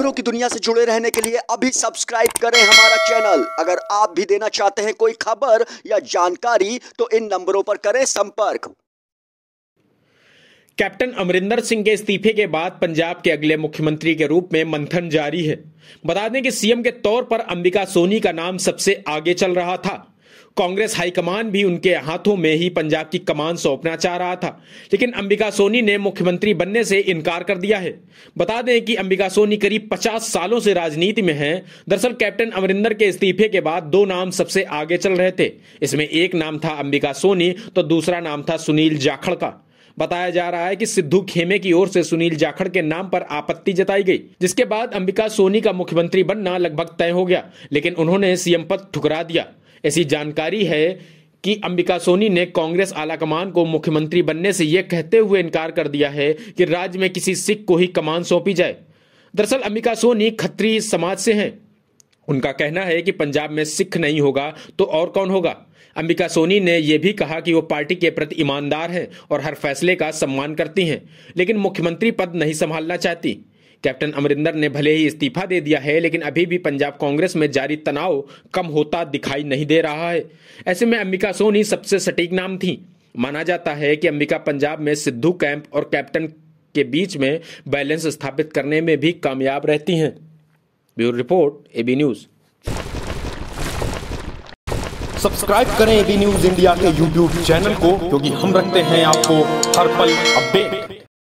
खबरों की दुनिया से जुड़े रहने के लिए अभी सब्सक्राइब करें हमारा चैनल अगर आप भी देना चाहते हैं कोई खबर या जानकारी तो इन नंबरों पर करें संपर्क कैप्टन अमरिंदर सिंह के इस्तीफे के बाद पंजाब के अगले मुख्यमंत्री के रूप में मंथन जारी है बता दें कि सीएम के तौर पर अंबिका सोनी का नाम सबसे आगे चल रहा था कांग्रेस हाईकमान भी उनके हाथों में ही पंजाब की कमान सौंपना चाह रहा था लेकिन अंबिका सोनी ने मुख्यमंत्री बनने से इनकार कर दिया है बता दें कि अंबिका सोनी करीब 50 सालों से राजनीति में हैं दरअसल कैप्टन अमरिंदर के इस्तीफे के बाद दो नाम सबसे आगे चल रहे थे इसमें एक नाम था अंबिका सोनी तो दूसरा नाम था सुनील जाखड़ का बताया जा रहा है कि सिद्धू खेमे की ओर से सुनील जाखड़ के नाम पर आपत्ति जताई गई जिसके बाद अंबिका सोनी का मुख्यमंत्री बनना लगभग तय हो गया लेकिन उन्होंने सीएम पद ठुकरा दिया ऐसी जानकारी है कि अंबिका सोनी ने कांग्रेस आलाकमान को मुख्यमंत्री बनने से यह कहते हुए इनकार कर दिया है कि राज्य में किसी सिख को ही कमान सौंपी जाए दरअसल अंबिका सोनी खत्री समाज से हैं उनका कहना है कि पंजाब में सिख नहीं होगा तो और कौन होगा अंबिका सोनी ने यह भी कहा कि वो पार्टी के प्रति ईमानदार हैं और हर फैसले का सम्मान करती हैं लेकिन मुख्यमंत्री पद नहीं संभालना चाहती कैप्टन अमरिंदर ने भले ही इस्तीफा दे दिया है लेकिन अभी भी पंजाब कांग्रेस में जारी तनाव कम होता दिखाई नहीं दे रहा है ऐसे में अंबिका सोनी सबसे सटीक नाम थी माना जाता है कि अंबिका पंजाब में सिद्धू कैंप और कैप्टन के बीच में बैलेंस स्थापित करने में भी कामयाब रहती हैं bureau report AB news subscribe करें एबी न्यूज इंडिया के यूट्यूब चैनल को क्योंकि हम रखते हैं आपको हर पल अपडेट